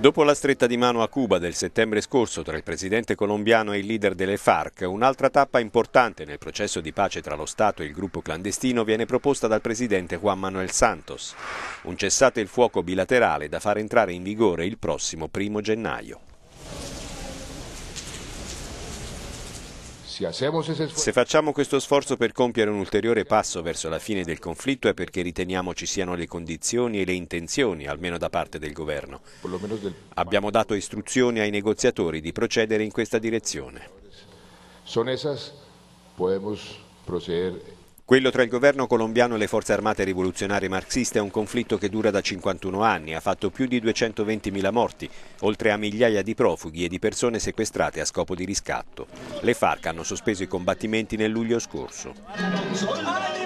Dopo la stretta di mano a Cuba del settembre scorso tra il presidente colombiano e il leader delle FARC, un'altra tappa importante nel processo di pace tra lo Stato e il gruppo clandestino viene proposta dal presidente Juan Manuel Santos. Un cessate il fuoco bilaterale da far entrare in vigore il prossimo primo gennaio. Se facciamo questo sforzo per compiere un ulteriore passo verso la fine del conflitto è perché riteniamo ci siano le condizioni e le intenzioni, almeno da parte del governo. Abbiamo dato istruzioni ai negoziatori di procedere in questa direzione. Sono esas, possiamo procedere quello tra il governo colombiano e le forze armate rivoluzionarie marxiste è un conflitto che dura da 51 anni, ha fatto più di 220.000 morti, oltre a migliaia di profughi e di persone sequestrate a scopo di riscatto. Le FARC hanno sospeso i combattimenti nel luglio scorso.